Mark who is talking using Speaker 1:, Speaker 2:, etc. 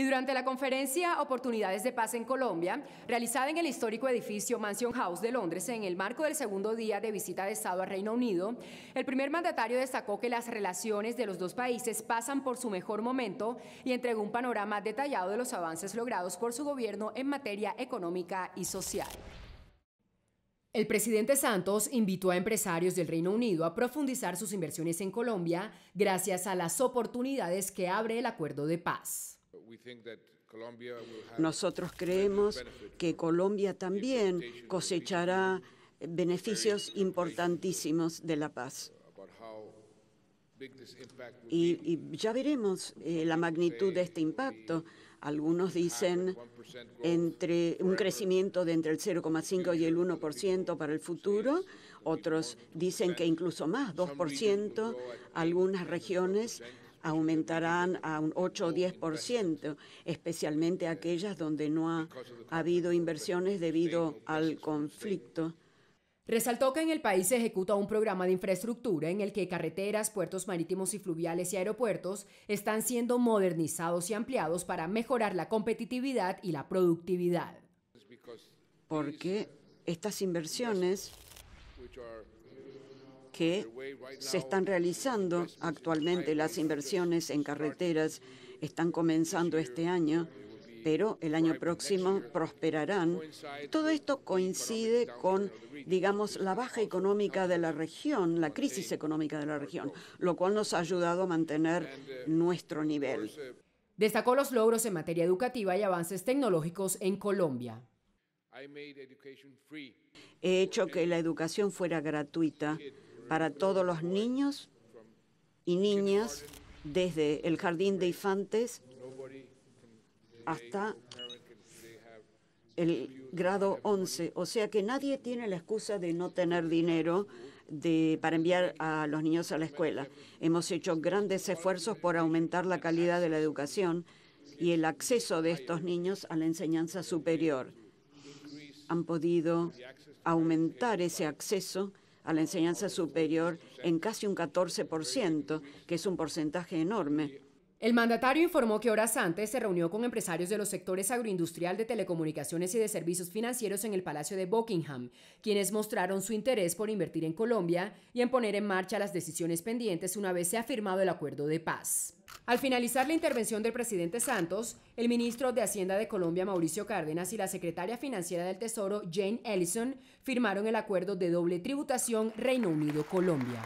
Speaker 1: Y durante la conferencia Oportunidades de Paz en Colombia, realizada en el histórico edificio Mansion House de Londres en el marco del segundo día de visita de Estado a Reino Unido, el primer mandatario destacó que las relaciones de los dos países pasan por su mejor momento y entregó un panorama detallado de los avances logrados por su gobierno en materia económica y social. El presidente Santos invitó a empresarios del Reino Unido a profundizar sus inversiones en Colombia gracias a las oportunidades que abre el acuerdo de paz.
Speaker 2: Nosotros creemos que
Speaker 1: Colombia también
Speaker 2: cosechará beneficios importantísimos de la paz. Y, ya veremos eh, la magnitud de este impacto. Algunos dicen entre un crecimiento de entre el 0,5 y el 1% para el futuro, otros dicen que incluso más, 2%, algunas regiones aumentarán a un 8 o 10%,
Speaker 1: especialmente aquellas donde no ha, habido inversiones debido al conflicto. Resaltó que en el país se ejecuta un programa de infraestructura en el que carreteras, puertos marítimos y fluviales y aeropuertos están siendo modernizados y ampliados para mejorar la competitividad y la productividad. Porque estas inversiones que se están
Speaker 2: realizando actualmente. Las inversiones en carreteras están comenzando este año, pero el año próximo prosperarán. Todo esto coincide con, digamos, la baja económica de la región, la crisis económica de la
Speaker 1: región, lo cual nos ha ayudado a mantener nuestro nivel. Destacó los logros en materia educativa y avances tecnológicos en Colombia. He hecho que la educación fuera gratuita para todos los niños
Speaker 2: y niñas, desde el jardín de infantes hasta el grado 11. O sea que nadie tiene la excusa de no tener dinero para enviar a los niños a la escuela. Hemos hecho grandes esfuerzos por aumentar la calidad de la educación y el acceso de estos niños a la enseñanza superior. Han podido aumentar ese acceso a la enseñanza superior en casi un
Speaker 1: 14%, que es un porcentaje enorme. El mandatario informó que horas antes se reunió con empresarios de los sectores agroindustrial de telecomunicaciones y de servicios financieros en el Palacio de Buckingham, quienes mostraron su interés por invertir en Colombia y en poner en marcha las decisiones pendientes una vez se ha firmado el acuerdo de paz. Al finalizar la intervención del presidente Santos, el ministro de Hacienda de Colombia, Mauricio Cárdenas, y la secretaria financiera del Tesoro, Jane Ellison, firmaron el acuerdo de doble tributación Reino Unido-Colombia.